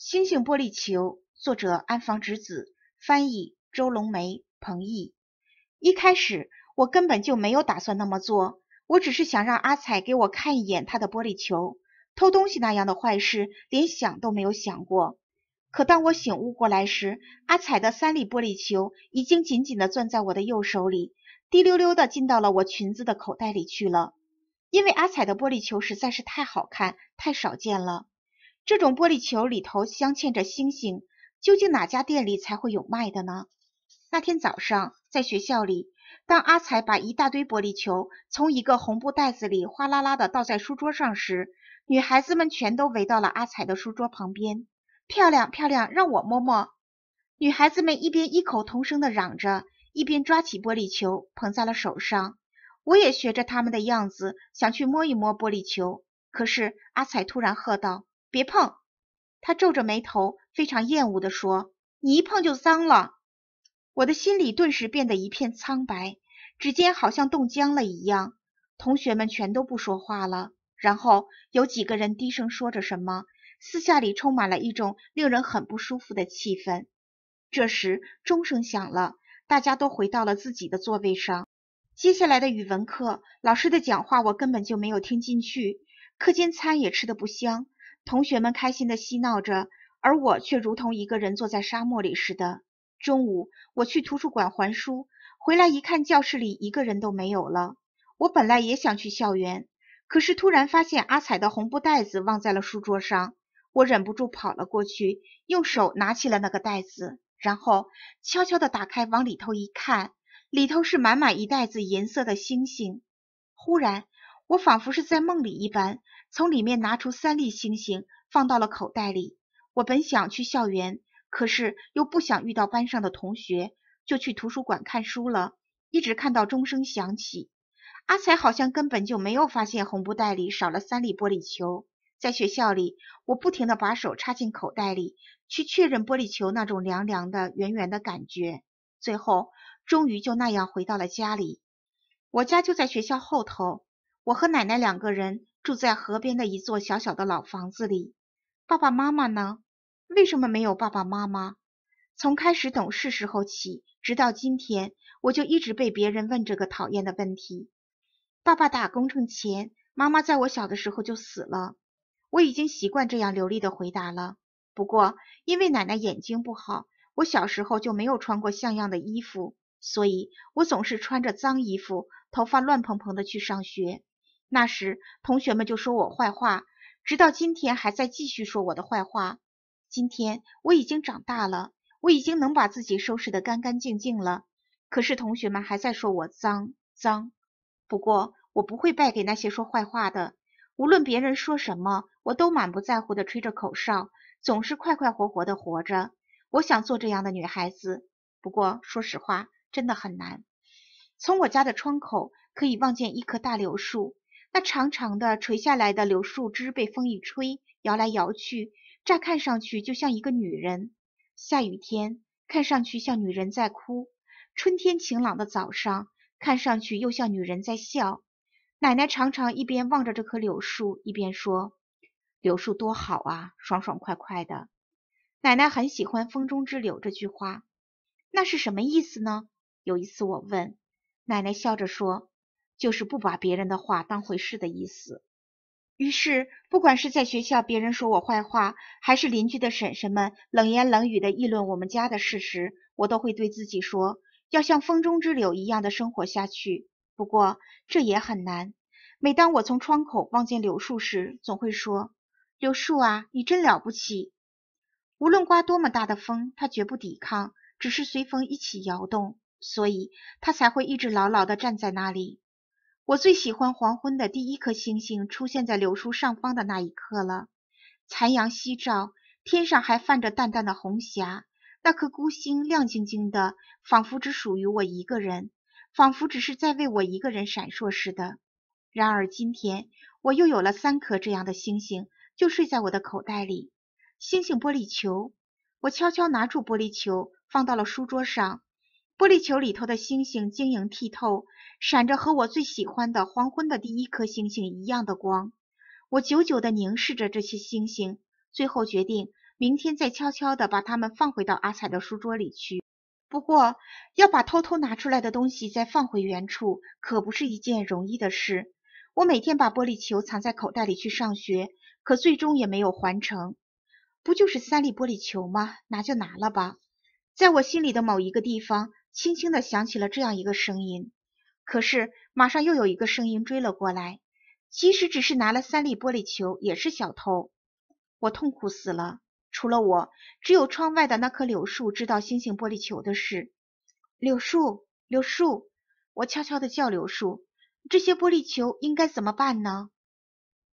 《星星玻璃球》作者安房直子，翻译周龙梅、彭毅。一开始我根本就没有打算那么做，我只是想让阿彩给我看一眼他的玻璃球。偷东西那样的坏事，连想都没有想过。可当我醒悟过来时，阿彩的三粒玻璃球已经紧紧地攥在我的右手里，滴溜溜地进到了我裙子的口袋里去了。因为阿彩的玻璃球实在是太好看，太少见了。这种玻璃球里头镶嵌着星星，究竟哪家店里才会有卖的呢？那天早上在学校里，当阿彩把一大堆玻璃球从一个红布袋子里哗啦啦的倒在书桌上时，女孩子们全都围到了阿彩的书桌旁边。漂亮，漂亮，让我摸摸！女孩子们一边异口同声的嚷着，一边抓起玻璃球捧在了手上。我也学着他们的样子想去摸一摸玻璃球，可是阿彩突然喝道。别碰！他皱着眉头，非常厌恶地说：“你一碰就脏了。”我的心里顿时变得一片苍白，指尖好像冻僵了一样。同学们全都不说话了，然后有几个人低声说着什么，私下里充满了一种令人很不舒服的气氛。这时钟声响了，大家都回到了自己的座位上。接下来的语文课，老师的讲话我根本就没有听进去，课间餐也吃得不香。同学们开心的嬉闹着，而我却如同一个人坐在沙漠里似的。中午，我去图书馆还书，回来一看，教室里一个人都没有了。我本来也想去校园，可是突然发现阿彩的红布袋子忘在了书桌上，我忍不住跑了过去，用手拿起了那个袋子，然后悄悄的打开，往里头一看，里头是满满一袋子银色的星星。忽然，我仿佛是在梦里一般。从里面拿出三粒星星，放到了口袋里。我本想去校园，可是又不想遇到班上的同学，就去图书馆看书了。一直看到钟声响起，阿才好像根本就没有发现红布袋里少了三粒玻璃球。在学校里，我不停地把手插进口袋里，去确认玻璃球那种凉凉的、圆圆的感觉。最后，终于就那样回到了家里。我家就在学校后头，我和奶奶两个人。住在河边的一座小小的老房子里。爸爸妈妈呢？为什么没有爸爸妈妈？从开始懂事时候起，直到今天，我就一直被别人问这个讨厌的问题。爸爸打工挣钱，妈妈在我小的时候就死了。我已经习惯这样流利的回答了。不过，因为奶奶眼睛不好，我小时候就没有穿过像样的衣服，所以我总是穿着脏衣服、头发乱蓬蓬的去上学。那时同学们就说我坏话，直到今天还在继续说我的坏话。今天我已经长大了，我已经能把自己收拾得干干净净了。可是同学们还在说我脏脏。不过我不会败给那些说坏话的。无论别人说什么，我都满不在乎地吹着口哨，总是快快活活地活着。我想做这样的女孩子，不过说实话，真的很难。从我家的窗口可以望见一棵大柳树。那长长的垂下来的柳树枝被风一吹，摇来摇去，乍看上去就像一个女人。下雨天，看上去像女人在哭；春天晴朗的早上，看上去又像女人在笑。奶奶常常一边望着这棵柳树，一边说：“柳树多好啊，爽爽快快的。”奶奶很喜欢“风中之柳”这句话，那是什么意思呢？有一次我问，奶奶笑着说。就是不把别人的话当回事的意思。于是，不管是在学校别人说我坏话，还是邻居的婶婶们冷言冷语的议论我们家的事时，我都会对自己说，要像风中之柳一样的生活下去。不过这也很难。每当我从窗口望见柳树时，总会说：“柳树啊，你真了不起！无论刮多么大的风，它绝不抵抗，只是随风一起摇动，所以它才会一直牢牢的站在那里。”我最喜欢黄昏的第一颗星星出现在柳树上方的那一刻了。残阳夕照，天上还泛着淡淡的红霞，那颗孤星亮晶晶的，仿佛只属于我一个人，仿佛只是在为我一个人闪烁似的。然而今天，我又有了三颗这样的星星，就睡在我的口袋里，星星玻璃球。我悄悄拿住玻璃球，放到了书桌上。玻璃球里头的星星晶莹剔透，闪着和我最喜欢的黄昏的第一颗星星一样的光。我久久地凝视着这些星星，最后决定明天再悄悄地把它们放回到阿彩的书桌里去。不过要把偷偷拿出来的东西再放回原处，可不是一件容易的事。我每天把玻璃球藏在口袋里去上学，可最终也没有还成。不就是三粒玻璃球吗？拿就拿了吧。在我心里的某一个地方。轻轻地响起了这样一个声音，可是马上又有一个声音追了过来。即使只是拿了三粒玻璃球，也是小偷。我痛苦死了。除了我，只有窗外的那棵柳树知道星星玻璃球的事。柳树，柳树，我悄悄地叫柳树：这些玻璃球应该怎么办呢？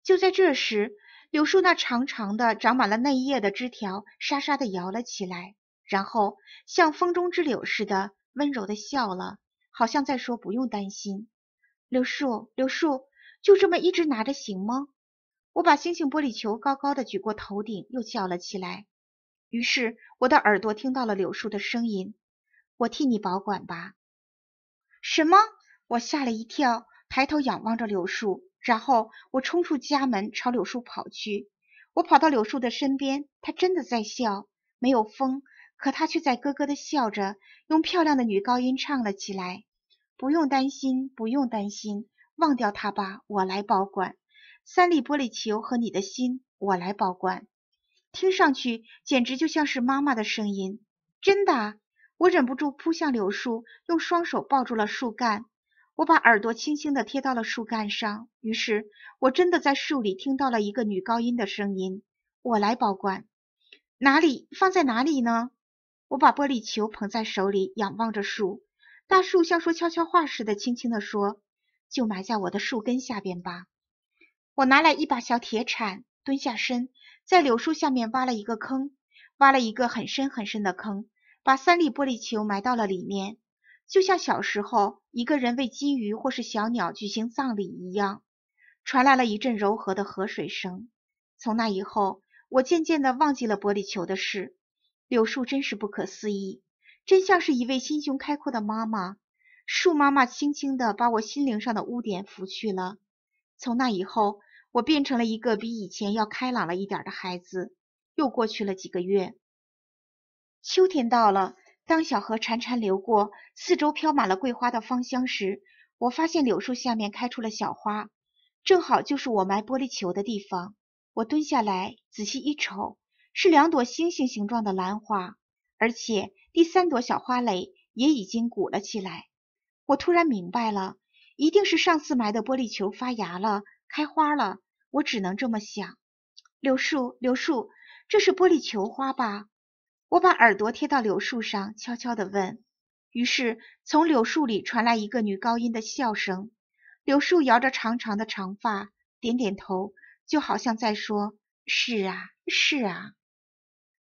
就在这时，柳树那长长的、长满了嫩叶的枝条沙沙地摇了起来，然后像风中之柳似的。温柔的笑了，好像在说“不用担心”。柳树，柳树，就这么一直拿着行吗？我把星星玻璃球高高的举过头顶，又叫了起来。于是我的耳朵听到了柳树的声音：“我替你保管吧。”什么？我吓了一跳，抬头仰望着柳树，然后我冲出家门，朝柳树跑去。我跑到柳树的身边，他真的在笑，没有风。可他却在咯咯地笑着，用漂亮的女高音唱了起来：“不用担心，不用担心，忘掉他吧，我来保管三粒玻璃球和你的心，我来保管。”听上去简直就像是妈妈的声音。真的，我忍不住扑向柳树，用双手抱住了树干，我把耳朵轻轻地贴到了树干上。于是，我真的在树里听到了一个女高音的声音：“我来保管，哪里放在哪里呢？”我把玻璃球捧在手里，仰望着树，大树像说悄悄话似的，轻轻地说：“就埋在我的树根下边吧。”我拿来一把小铁铲，蹲下身，在柳树下面挖了一个坑，挖了一个很深很深的坑，把三粒玻璃球埋到了里面，就像小时候一个人为金鱼或是小鸟举行葬礼一样。传来了一阵柔和的河水声。从那以后，我渐渐地忘记了玻璃球的事。柳树真是不可思议，真像是一位心胸开阔的妈妈。树妈妈轻轻地把我心灵上的污点拂去了。从那以后，我变成了一个比以前要开朗了一点的孩子。又过去了几个月，秋天到了，当小河潺潺流过，四周飘满了桂花的芳香时，我发现柳树下面开出了小花，正好就是我埋玻璃球的地方。我蹲下来仔细一瞅。是两朵星星形状的兰花，而且第三朵小花蕾也已经鼓了起来。我突然明白了，一定是上次埋的玻璃球发芽了，开花了。我只能这么想。柳树，柳树，这是玻璃球花吧？我把耳朵贴到柳树上，悄悄地问。于是，从柳树里传来一个女高音的笑声。柳树摇着长长的长发，点点头，就好像在说：“是啊，是啊。”